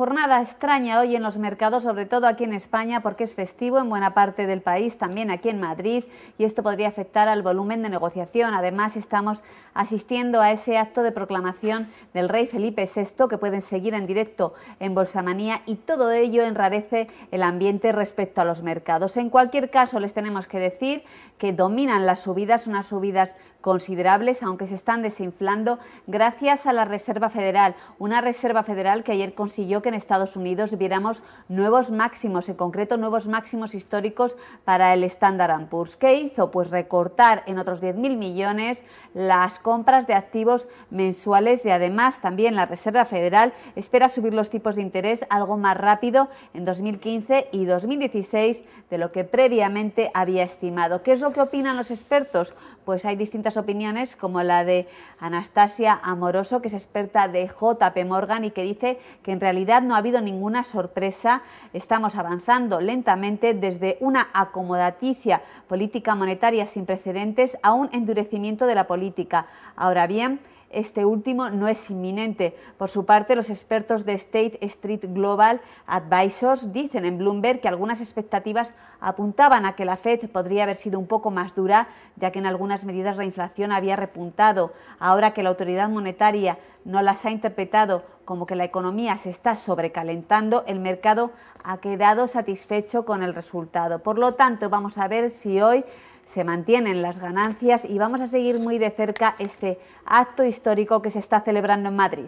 Jornada extraña hoy en los mercados, sobre todo aquí en España, porque es festivo en buena parte del país, también aquí en Madrid, y esto podría afectar al volumen de negociación. Además, estamos asistiendo a ese acto de proclamación del rey Felipe VI, que pueden seguir en directo en Bolsamanía, y todo ello enrarece el ambiente respecto a los mercados. En cualquier caso, les tenemos que decir que dominan las subidas, unas subidas considerables, aunque se están desinflando, gracias a la Reserva Federal, una Reserva Federal que ayer consiguió que en Estados Unidos viéramos nuevos máximos, en concreto nuevos máximos históricos para el Standard Poor's. ¿Qué hizo? Pues recortar en otros 10.000 millones las compras de activos mensuales y además también la Reserva Federal espera subir los tipos de interés algo más rápido en 2015 y 2016 de lo que previamente había estimado. ¿Qué es lo que opinan los expertos? Pues hay distintas opiniones como la de Anastasia Amoroso, que es experta de JP Morgan y que dice que en realidad no ha habido ninguna sorpresa. Estamos avanzando lentamente desde una acomodaticia política monetaria sin precedentes a un endurecimiento de la política. Ahora bien, este último no es inminente. Por su parte, los expertos de State Street Global Advisors dicen en Bloomberg que algunas expectativas apuntaban a que la Fed podría haber sido un poco más dura, ya que en algunas medidas la inflación había repuntado. Ahora que la autoridad monetaria no las ha interpretado como que la economía se está sobrecalentando, el mercado ha quedado satisfecho con el resultado. Por lo tanto, vamos a ver si hoy se mantienen las ganancias y vamos a seguir muy de cerca este acto histórico que se está celebrando en Madrid.